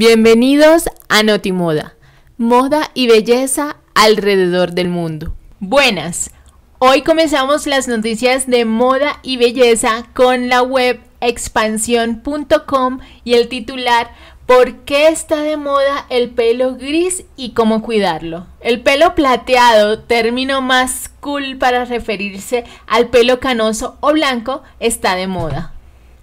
Bienvenidos a Notimoda, moda y belleza alrededor del mundo. Buenas, hoy comenzamos las noticias de moda y belleza con la web expansión.com y el titular ¿Por qué está de moda el pelo gris y cómo cuidarlo? El pelo plateado, término más cool para referirse al pelo canoso o blanco, está de moda.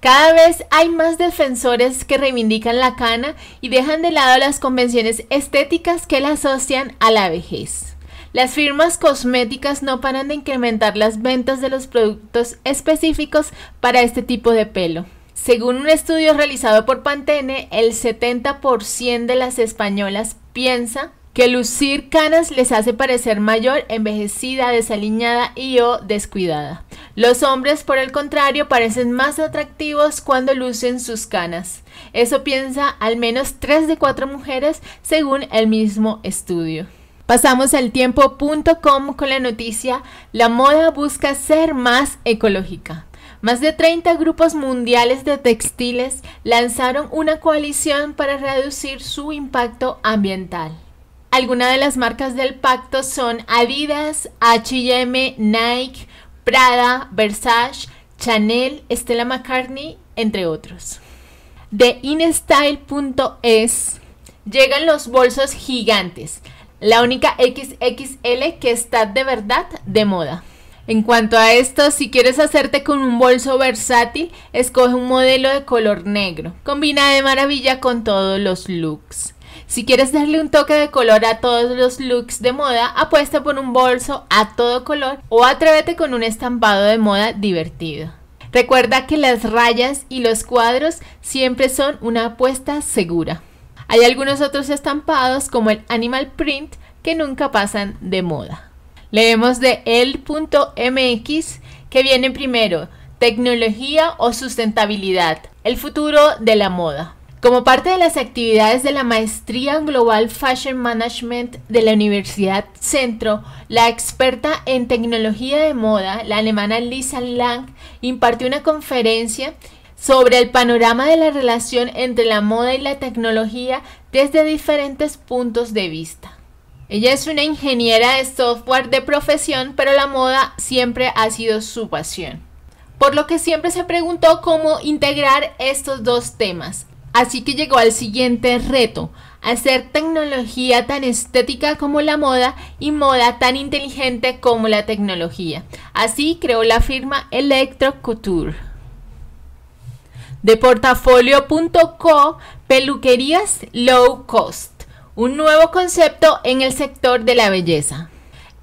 Cada vez hay más defensores que reivindican la cana y dejan de lado las convenciones estéticas que la asocian a la vejez. Las firmas cosméticas no paran de incrementar las ventas de los productos específicos para este tipo de pelo. Según un estudio realizado por Pantene, el 70% de las españolas piensa que lucir canas les hace parecer mayor, envejecida, desaliñada y o descuidada. Los hombres, por el contrario, parecen más atractivos cuando lucen sus canas. Eso piensa al menos 3 de 4 mujeres según el mismo estudio. Pasamos al tiempo.com con la noticia, la moda busca ser más ecológica. Más de 30 grupos mundiales de textiles lanzaron una coalición para reducir su impacto ambiental. Algunas de las marcas del pacto son Adidas, HM, Nike, Prada, Versace, Chanel, Stella McCartney, entre otros. De InStyle.es llegan los bolsos gigantes, la única XXL que está de verdad de moda. En cuanto a esto, si quieres hacerte con un bolso versátil, escoge un modelo de color negro. Combina de maravilla con todos los looks. Si quieres darle un toque de color a todos los looks de moda, apuesta por un bolso a todo color o atrévete con un estampado de moda divertido. Recuerda que las rayas y los cuadros siempre son una apuesta segura. Hay algunos otros estampados como el animal print que nunca pasan de moda. Leemos de MX que viene primero tecnología o sustentabilidad, el futuro de la moda. Como parte de las actividades de la maestría Global Fashion Management de la Universidad Centro, la experta en tecnología de moda, la alemana Lisa Lang, impartió una conferencia sobre el panorama de la relación entre la moda y la tecnología desde diferentes puntos de vista. Ella es una ingeniera de software de profesión, pero la moda siempre ha sido su pasión. Por lo que siempre se preguntó cómo integrar estos dos temas, Así que llegó al siguiente reto, hacer tecnología tan estética como la moda y moda tan inteligente como la tecnología. Así creó la firma Electro Couture. De portafolio.co, peluquerías low cost, un nuevo concepto en el sector de la belleza.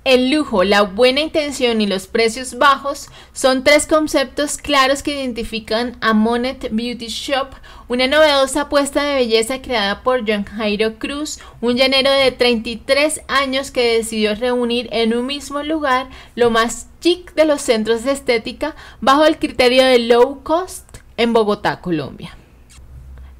El lujo, la buena intención y los precios bajos son tres conceptos claros que identifican a Monet Beauty Shop, una novedosa apuesta de belleza creada por John Jairo Cruz, un llanero de 33 años que decidió reunir en un mismo lugar lo más chic de los centros de estética bajo el criterio de low cost en Bogotá, Colombia.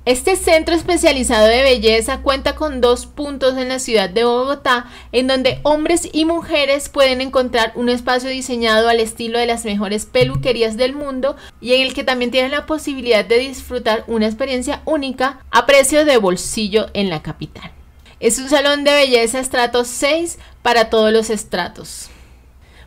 Este centro especializado de belleza cuenta con dos puntos en la ciudad de Bogotá, en donde hombres y mujeres pueden encontrar un espacio diseñado al estilo de las mejores peluquerías del mundo y en el que también tienen la posibilidad de disfrutar una experiencia única a precio de bolsillo en la capital. Es un salón de belleza estrato 6 para todos los estratos.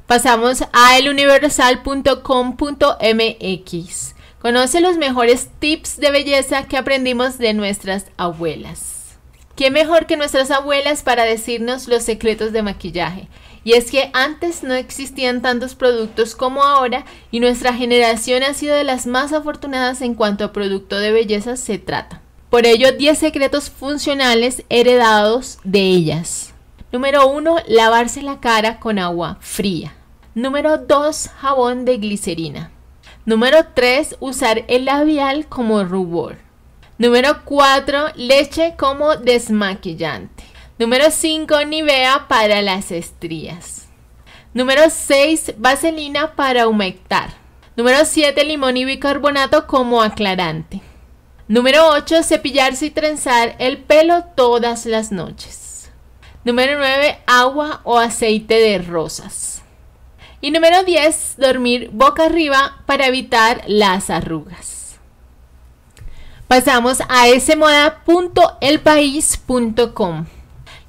Pasamos a eluniversal.com.mx. Conoce los mejores tips de belleza que aprendimos de nuestras abuelas. ¿Qué mejor que nuestras abuelas para decirnos los secretos de maquillaje? Y es que antes no existían tantos productos como ahora y nuestra generación ha sido de las más afortunadas en cuanto a producto de belleza se trata. Por ello, 10 secretos funcionales heredados de ellas. Número 1. Lavarse la cara con agua fría. Número 2. Jabón de glicerina. Número 3, usar el labial como rubor. Número 4, leche como desmaquillante. Número 5, Nivea para las estrías. Número 6, vaselina para humectar. Número 7, limón y bicarbonato como aclarante. Número 8, cepillarse y trenzar el pelo todas las noches. Número 9, agua o aceite de rosas. Y número 10, dormir boca arriba para evitar las arrugas. Pasamos a smoda.elpaís.com.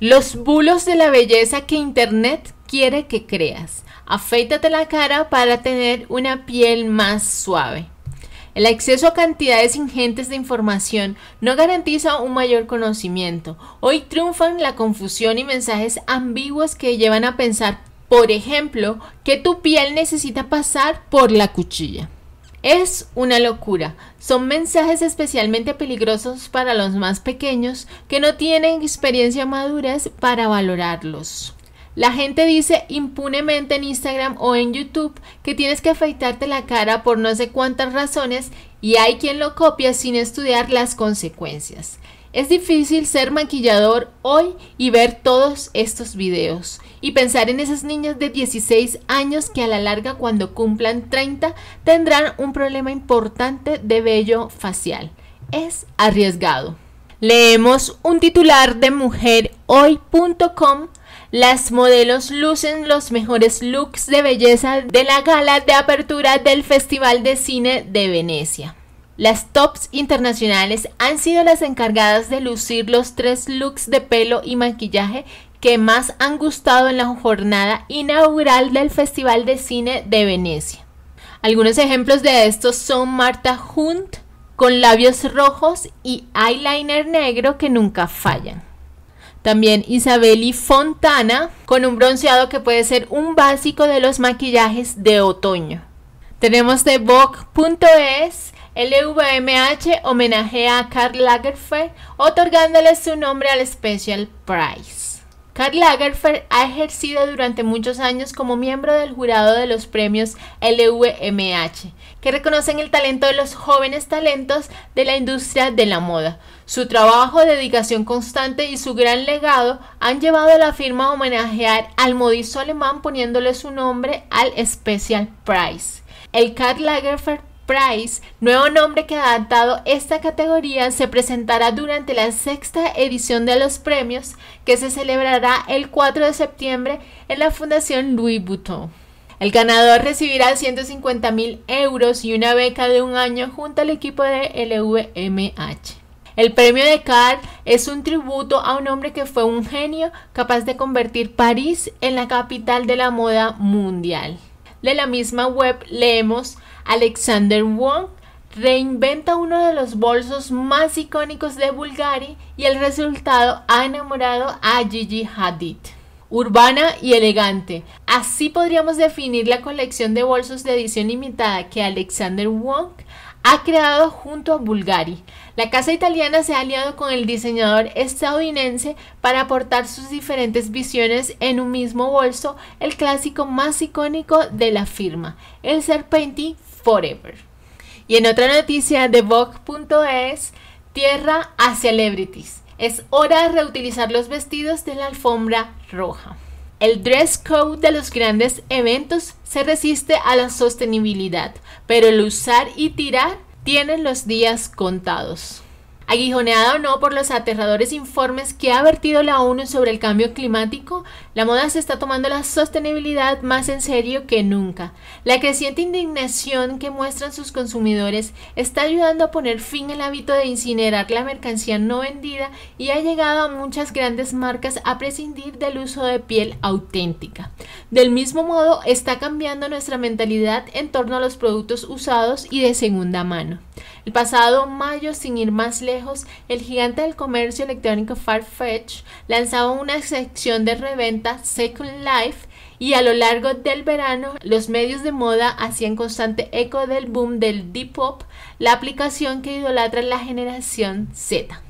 Los bulos de la belleza que Internet quiere que creas. Afeítate la cara para tener una piel más suave. El acceso a cantidades ingentes de información no garantiza un mayor conocimiento. Hoy triunfan la confusión y mensajes ambiguos que llevan a pensar por ejemplo, que tu piel necesita pasar por la cuchilla. Es una locura. Son mensajes especialmente peligrosos para los más pequeños que no tienen experiencia madura para valorarlos. La gente dice impunemente en Instagram o en YouTube que tienes que afeitarte la cara por no sé cuántas razones y hay quien lo copia sin estudiar las consecuencias. Es difícil ser maquillador hoy y ver todos estos videos y pensar en esas niñas de 16 años que a la larga cuando cumplan 30 tendrán un problema importante de vello facial. Es arriesgado. Leemos un titular de mujerhoy.com. Las modelos lucen los mejores looks de belleza de la gala de apertura del Festival de Cine de Venecia. Las tops internacionales han sido las encargadas de lucir los tres looks de pelo y maquillaje que más han gustado en la jornada inaugural del Festival de Cine de Venecia. Algunos ejemplos de estos son Marta Hunt con labios rojos y eyeliner negro que nunca fallan. También Isabeli Fontana con un bronceado que puede ser un básico de los maquillajes de otoño. Tenemos de Vogue.es LVMH homenaje a Karl Lagerfeld otorgándole su nombre al Special Prize. Karl Lagerfeld ha ejercido durante muchos años como miembro del jurado de los premios LVMH, que reconocen el talento de los jóvenes talentos de la industria de la moda. Su trabajo, dedicación constante y su gran legado han llevado a la firma a homenajear al modisto alemán poniéndole su nombre al Special Prize. El Karl Lagerfeld Price, nuevo nombre que ha adaptado esta categoría, se presentará durante la sexta edición de los premios que se celebrará el 4 de septiembre en la Fundación Louis Vuitton. El ganador recibirá 150 mil euros y una beca de un año junto al equipo de LVMH. El premio de Carl es un tributo a un hombre que fue un genio capaz de convertir París en la capital de la moda mundial. De la misma web leemos Alexander Wong reinventa uno de los bolsos más icónicos de Bulgari y el resultado ha enamorado a Gigi Hadid. Urbana y elegante. Así podríamos definir la colección de bolsos de edición limitada que Alexander Wong ha creado junto a Bulgari. La casa italiana se ha aliado con el diseñador estadounidense para aportar sus diferentes visiones en un mismo bolso, el clásico más icónico de la firma. El Serpenti y en otra noticia de Vogue.es, tierra a celebrities. Es hora de reutilizar los vestidos de la alfombra roja. El dress code de los grandes eventos se resiste a la sostenibilidad, pero el usar y tirar tienen los días contados. Aguijoneada o no por los aterradores informes que ha vertido la ONU sobre el cambio climático, la moda se está tomando la sostenibilidad más en serio que nunca. La creciente indignación que muestran sus consumidores está ayudando a poner fin al hábito de incinerar la mercancía no vendida y ha llegado a muchas grandes marcas a prescindir del uso de piel auténtica. Del mismo modo, está cambiando nuestra mentalidad en torno a los productos usados y de segunda mano. El pasado mayo, sin ir más lejos, el gigante del comercio electrónico Farfetch lanzaba una sección de reventa Second Life y a lo largo del verano los medios de moda hacían constante eco del boom del Depop, la aplicación que idolatra la generación Z.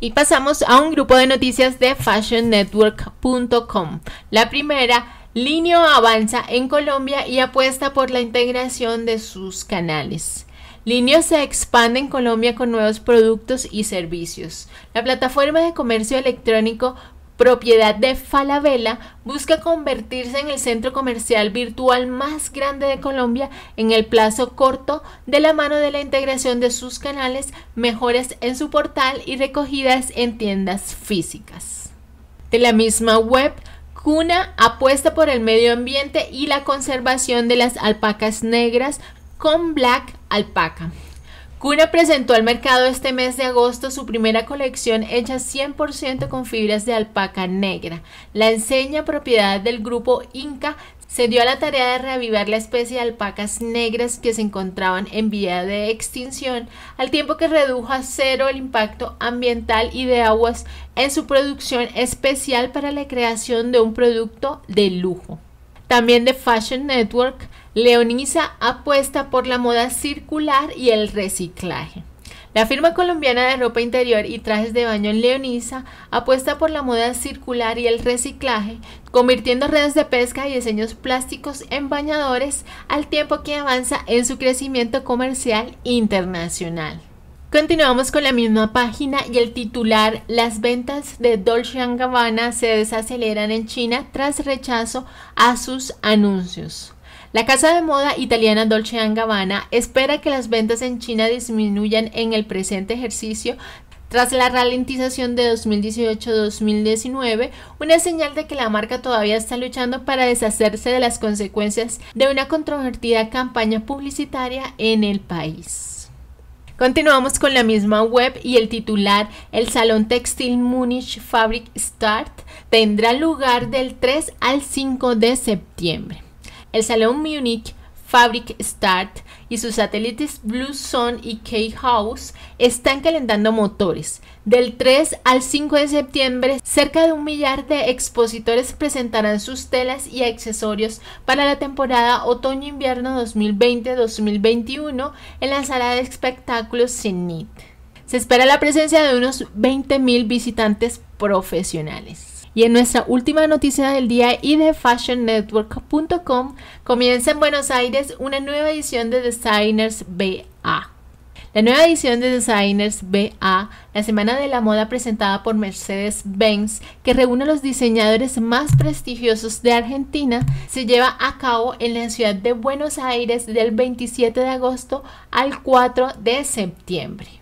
Y pasamos a un grupo de noticias de fashionnetwork.com. La primera Linio avanza en Colombia y apuesta por la integración de sus canales. Linio se expande en Colombia con nuevos productos y servicios. La plataforma de comercio electrónico propiedad de Falabella, busca convertirse en el centro comercial virtual más grande de Colombia en el plazo corto de la mano de la integración de sus canales, mejores en su portal y recogidas en tiendas físicas. De la misma web, Cuna apuesta por el medio ambiente y la conservación de las alpacas negras con Black Alpaca. Cuna presentó al mercado este mes de agosto su primera colección hecha 100% con fibras de alpaca negra. La enseña propiedad del grupo Inca se dio a la tarea de reavivar la especie de alpacas negras que se encontraban en vía de extinción, al tiempo que redujo a cero el impacto ambiental y de aguas en su producción especial para la creación de un producto de lujo. También de Fashion Network Leonisa apuesta por la moda circular y el reciclaje. La firma colombiana de ropa interior y trajes de baño Leonisa apuesta por la moda circular y el reciclaje, convirtiendo redes de pesca y diseños plásticos en bañadores al tiempo que avanza en su crecimiento comercial internacional. Continuamos con la misma página y el titular Las ventas de Dolce Gabbana se desaceleran en China tras rechazo a sus anuncios. La casa de moda italiana Dolce Gabbana espera que las ventas en China disminuyan en el presente ejercicio tras la ralentización de 2018-2019, una señal de que la marca todavía está luchando para deshacerse de las consecuencias de una controvertida campaña publicitaria en el país. Continuamos con la misma web y el titular El Salón Textil Munich Fabric Start tendrá lugar del 3 al 5 de septiembre el Salón Munich, Fabric Start y sus satélites Blue Sun y K-House están calentando motores. Del 3 al 5 de septiembre, cerca de un millar de expositores presentarán sus telas y accesorios para la temporada otoño-invierno 2020-2021 en la sala de espectáculos CNIT. Se espera la presencia de unos 20.000 visitantes profesionales. Y en nuestra última noticia del día y de fashionnetwork.com comienza en Buenos Aires una nueva edición de Designers BA. La nueva edición de Designers BA, la Semana de la Moda presentada por Mercedes-Benz, que reúne a los diseñadores más prestigiosos de Argentina, se lleva a cabo en la ciudad de Buenos Aires del 27 de agosto al 4 de septiembre.